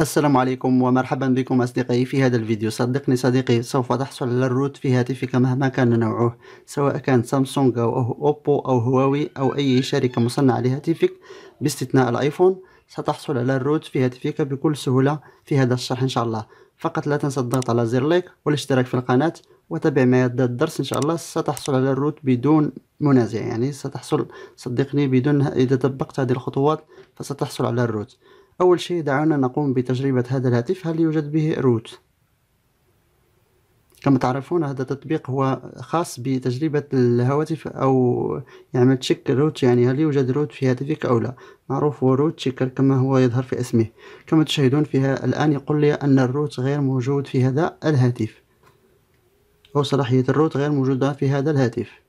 السلام عليكم ومرحبا بكم أصدقائي في هذا الفيديو صدقني صديقي سوف تحصل على الروت في هاتفك مهما كان نوعه سواء كان سامسونج أو أوبو أو هواوي أو أي شركة مصنعة لهاتفك باستثناء الآيفون ستحصل على الروت في هاتفك بكل سهولة في هذا الشرح إن شاء الله فقط لا تنسى الضغط على زر لايك والاشتراك في القناة وتابع معي الدرس إن شاء الله ستحصل على الروت بدون منازع يعني ستحصل صدقني بدون إذا طبقت هذه الخطوات فستحصل على الروت أول شيء دعونا نقوم بتجربة هذا الهاتف هل يوجد به روت كما تعرفون هذا التطبيق هو خاص بتجربة الهواتف أو يعمل تشيك روت يعني هل يوجد روت في هاتفك أو لا معروف هو روت تشيكر كما هو يظهر في اسمه كما تشاهدون فيها الآن يقول لي أن الروت غير موجود في هذا الهاتف أو صلاحية الروت غير موجودة في هذا الهاتف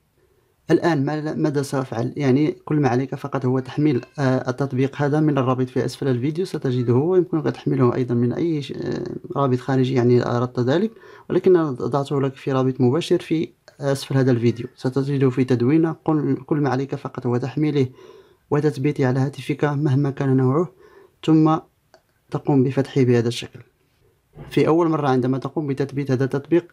الآن ماذا سأفعل؟ يعني كل ما عليك فقط هو تحميل آه، التطبيق هذا من الرابط في أسفل الفيديو ستجده ويمكنك تحميله أيضا من أي آه، رابط خارجي يعني أردت ذلك ولكن أنا لك في رابط مباشر في أسفل هذا الفيديو ستجده في تدوينه كل ما عليك فقط هو تحميله وتثبيته على هاتفك مهما كان نوعه ثم تقوم بفتحه بهذا الشكل في أول مرة عندما تقوم بتثبيت هذا التطبيق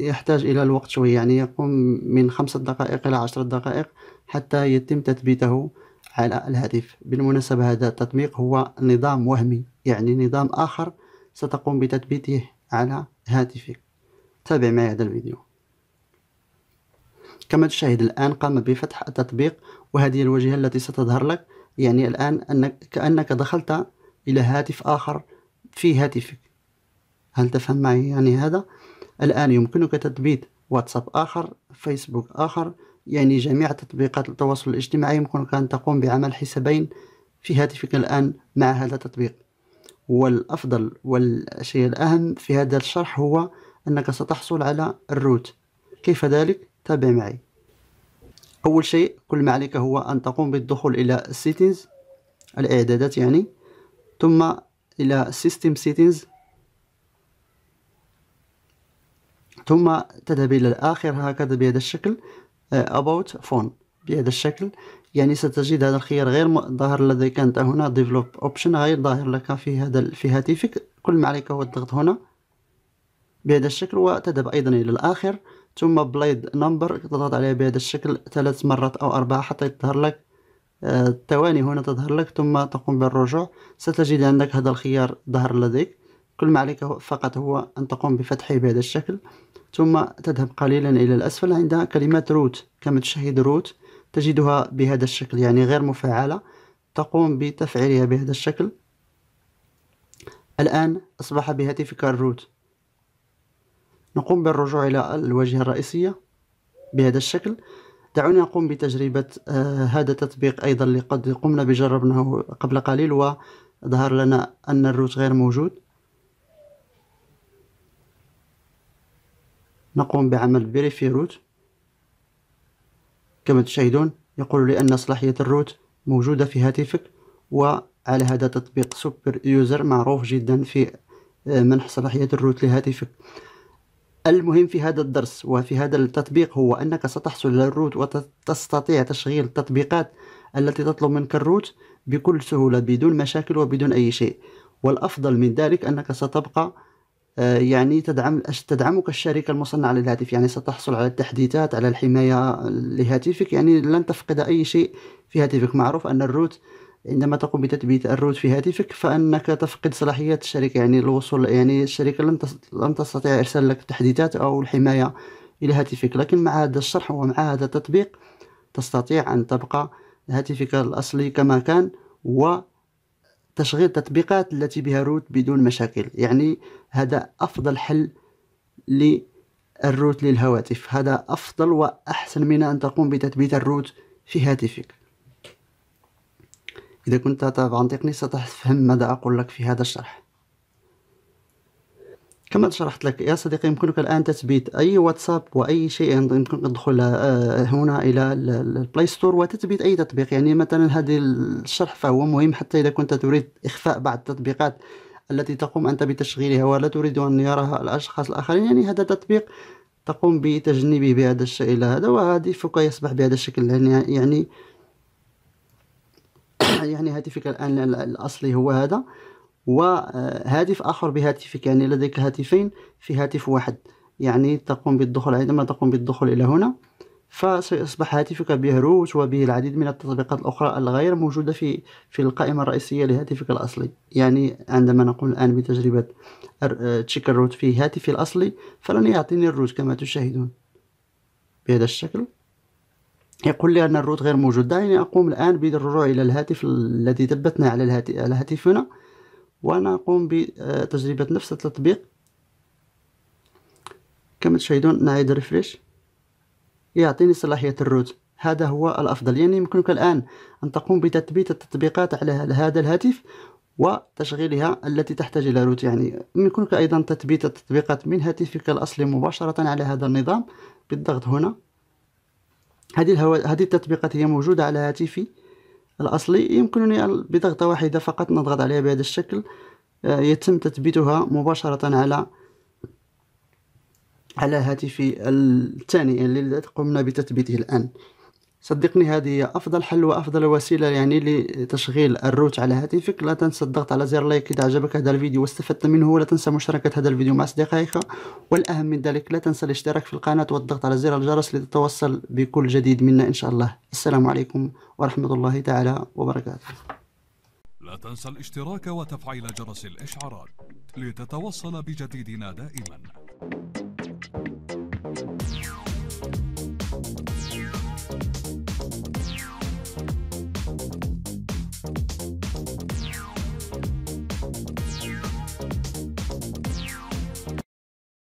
يحتاج الى الوقت شويه يعني يقوم من خمسة دقائق الى عشرة دقائق حتى يتم تثبيته على الهاتف بالمناسبة هذا التطبيق هو نظام وهمي يعني نظام آخر ستقوم بتثبيته على هاتفك تابع معي هذا الفيديو كما تشاهد الآن قام بفتح التطبيق وهذه الواجهة التي ستظهر لك يعني الآن أنك كأنك دخلت إلى هاتف آخر في هاتفك هل تفهم معي يعني هذا؟ الآن يمكنك تثبيت واتساب آخر فيسبوك آخر يعني جميع تطبيقات التواصل الاجتماعي يمكنك أن تقوم بعمل حسابين في هاتفك الآن مع هذا التطبيق والأفضل والشيء الأهم في هذا الشرح هو أنك ستحصل على الروت كيف ذلك؟ تابع معي أول شيء كل ما عليك هو أن تقوم بالدخول إلى السيتينز الإعدادات يعني ثم إلى سيستم Settings ثم تذهب إلى الآخر هكذا بهذا الشكل آه، about phone بهذا الشكل يعني ستجد هذا الخيار غير ظاهر الذي كانت هنا develop option غير ظاهر لك في هذا في هاتفك كل ما عليك هو الضغط هنا بهذا الشكل وتذهب أيضا إلى الآخر ثم بلايد نمبر تضغط عليها بهذا الشكل ثلاث مرات أو أربعة حتى يظهر لك الثواني آه، هنا تظهر لك ثم تقوم بالرجوع ستجد عندك هذا الخيار ظهر لديك كل ما عليك فقط هو أن تقوم بفتحه بهذا الشكل ثم تذهب قليلا إلى الأسفل عند كلمة روت كما تشاهد روت تجدها بهذا الشكل يعني غير مفعلة تقوم بتفعيلها بهذا الشكل الآن أصبح بهاتفك الروت نقوم بالرجوع إلى الواجهة الرئيسية بهذا الشكل دعونا نقوم بتجربة آه هذا التطبيق أيضا اللي قد قمنا بجربناه قبل قليل وظهر لنا أن الروت غير موجود نقوم بعمل فيريفي روت كما تشاهدون يقول لي أن صلاحية الروت موجودة في هاتفك وعلى هذا تطبيق سوبر يوزر معروف جدا في آه، منح صلاحية الروت لهاتفك المهم في هذا الدرس وفي هذا التطبيق هو أنك ستحصل على الروت وتستطيع تشغيل التطبيقات التي تطلب منك الروت بكل سهولة بدون مشاكل وبدون أي شيء والأفضل من ذلك أنك ستبقى آه، يعني تدعم تدعمك الشركة المصنعة للهاتف يعني ستحصل على التحديثات على الحماية لهاتفك يعني لن تفقد أي شيء في هاتفك معروف أن الروت عندما تقوم بتثبيت الروت في هاتفك فانك تفقد صلاحيه الشركه يعني الوصول يعني الشركه لن لن تستطيع ارسال لك التحديثات او الحمايه الى هاتفك لكن مع هذا الشرح ومع هذا التطبيق تستطيع ان تبقى هاتفك الاصلي كما كان و تشغيل تطبيقات التي بها روت بدون مشاكل يعني هذا أفضل حل للروت للهواتف هذا أفضل وأحسن من أن تقوم بتثبيت الروت في هاتفك إذا كنت طبعا تقني ستفهم ماذا أقول لك في هذا الشرح قد شرحت لك يا صديقي يمكنك الآن تثبيت أي واتساب وأي شيء يمكنك تدخل آه، هنا إلى البلاي ستور وتثبيت أي تطبيق يعني مثلا هذه الشرح فهو مهم حتى إذا كنت تريد إخفاء بعض التطبيقات التي تقوم أنت بتشغيلها ولا تريد أن يراها الأشخاص الآخرين يعني هذا تطبيق تقوم بتجنيبه بهذا الشيء إلى هذا وهاتفك يصبح بهذا الشكل يعني يعني, يعني هاتفك الآن الأصلي هو هذا وهاتف آخر بهاتفك يعني لديك هاتفين في هاتف واحد يعني تقوم بالدخول عندما تقوم بالدخول إلى هنا فسيصبح هاتفك بهروت وبه العديد من التطبيقات الأخرى الغير موجودة في في القائمة الرئيسية لهاتفك الأصلي يعني عندما نقوم الآن بتجربة آه، تشيك الروت في هاتفي الأصلي فلن يعطيني الروت كما تشاهدون بهذا الشكل يقول لي أن الروت غير موجود دعني أقوم الآن بالرجوع إلى الهاتف الذي ثبتنا على, الهاتف على هاتفنا وانا اقوم بتجربة نفس التطبيق كما تشاهدون نعيد ريفريش يعطيني صلاحية الروت هذا هو الأفضل يعني يمكنك الآن أن تقوم بتثبيت التطبيقات على هذا الهاتف وتشغيلها التي تحتاج إلى روت يعني يمكنك أيضا تثبيت التطبيقات من هاتفك الأصلي مباشرة على هذا النظام بالضغط هنا هذه التطبيقات هي موجودة على هاتفي الأصلي يمكنني بضغطة واحدة فقط نضغط عليها بهذا الشكل آه، يتم تثبيتها مباشرة على على هاتفي الثاني الذي قمنا بتثبيته الآن صدقني هذه هي افضل حل وافضل وسيله يعني لتشغيل الروت على هاتفك لا تنسى الضغط على زر لايك اذا عجبك هذا الفيديو واستفدت منه ولا تنسى مشاركه هذا الفيديو مع اصدقائك والاهم من ذلك لا تنسى الاشتراك في القناه والضغط على زر الجرس لتتوصل بكل جديد منا ان شاء الله السلام عليكم ورحمه الله تعالى وبركاته لا تنسى الاشتراك وتفعيل جرس الاشعارات لتتوصل بجديدنا دائما